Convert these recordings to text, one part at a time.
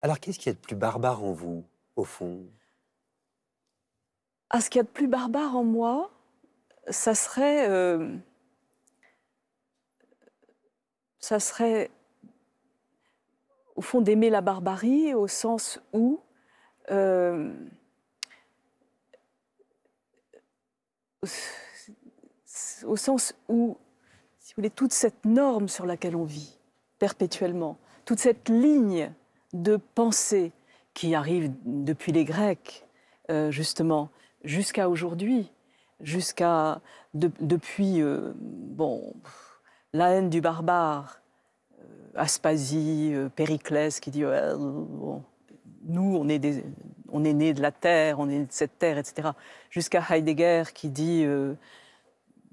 Alors, qu'est-ce qu'il y a de plus barbare en vous, au fond ah, Ce qu'il y a de plus barbare en moi, ça serait. Euh, ça serait. Au fond, d'aimer la barbarie, au sens où. Euh, au sens où, si vous voulez, toute cette norme sur laquelle on vit perpétuellement, toute cette ligne de pensée qui arrive depuis les Grecs, euh, justement, jusqu'à aujourd'hui, jusqu'à depuis euh, bon, la haine du barbare, euh, Aspasie, Périclès qui dit nous on est des, né de la terre, on est de cette terre, etc. Jusqu'à Heidegger qui dit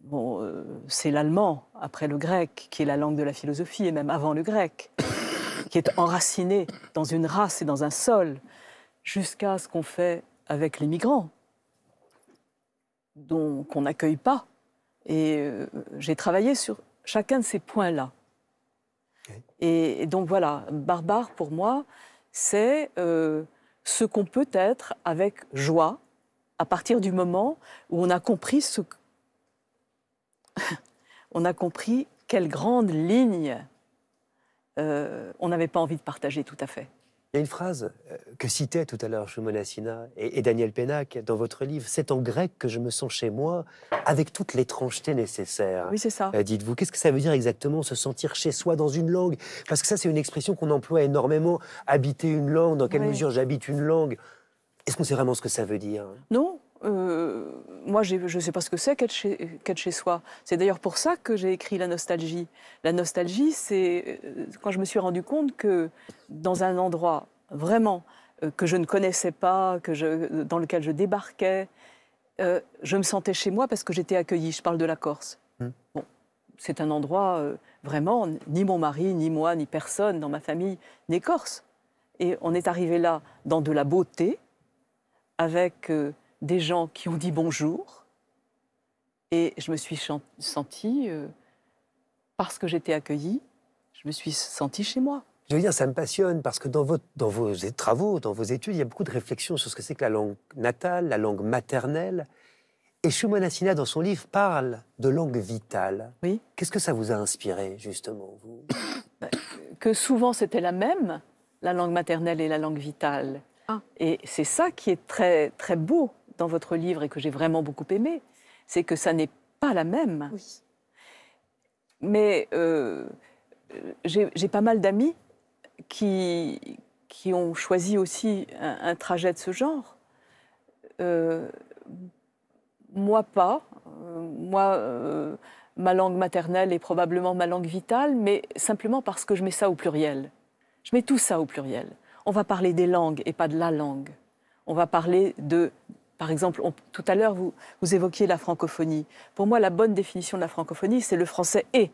bon, c'est l'allemand après le grec qui est la langue de la philosophie et même avant le grec qui est enraciné dans une race et dans un sol, jusqu'à ce qu'on fait avec les migrants, dont qu'on n'accueille pas. Et euh, j'ai travaillé sur chacun de ces points-là. Et, donc voilà, barbare pour moi, c'est euh, ce qu'on peut être avec joie à partir du moment où on a compris ce... on a compris quelle grande ligne euh, on n'avait pas envie de partager tout à fait. Il y a une phrase euh, que citait tout à l'heure Shumon et, et Daniel Pénac dans votre livre. C'est en grec que je me sens chez moi, avec toute l'étrangeté nécessaire. Oui, c'est ça. Euh, dites-vous, qu'est-ce que ça veut dire exactement se sentir chez soi dans une langue Parce que ça, c'est une expression qu'on emploie énormément. Habiter une langue, dans quelle mesure j'habite une langue Est-ce qu'on sait vraiment ce que ça veut dire Non, euh, moi, je ne sais pas ce que c'est qu'être chez, soi. C'est d'ailleurs pour ça que j'ai écrit La nostalgie. La nostalgie, c'est euh, quand je me suis rendu compte que dans un endroit vraiment euh, que je ne connaissais pas, que je, dans lequel je débarquais, je me sentais chez moi parce que j'étais accueillie. Je parle de la Corse. Mmh. Bon, c'est un endroit vraiment, ni mon mari, ni moi, ni personne dans ma famille n'est corse. Et on est arrivé là dans de la beauté, avec des gens qui ont dit bonjour. Et je me suis sentie, euh, parce que j'étais accueillie, je me suis sentie chez moi. Je veux dire, ça me passionne parce que dans, vos travaux, dans vos études, il y a beaucoup de réflexions sur ce que c'est que la langue natale, la langue maternelle. Et Asina dans son livre, parle de langue vitale. Oui. Qu'est-ce que ça vous a inspiré, justement vous bah, Que souvent, c'était la même, la langue maternelle et la langue vitale. Ah. Et c'est ça qui est très, très beau dans votre livre et que j'ai vraiment beaucoup aimé, c'est que ça n'est pas la même. Mais euh, j'ai pas mal d'amis qui, qui ont choisi aussi un, trajet de ce genre. Euh, moi pas. Euh, moi, ma langue maternelle est probablement ma langue vitale, mais simplement parce que je mets ça au pluriel. Je mets tout ça au pluriel. On va parler des langues et pas de la langue. On va parler de par exemple, tout à l'heure, vous, évoquiez la francophonie. Pour moi, la bonne définition de la francophonie, c'est le français et.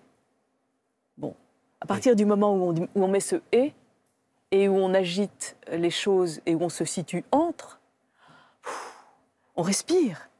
Bon, à partir du moment où on, met ce et et où on agite les choses et où on se situe entre, on respire.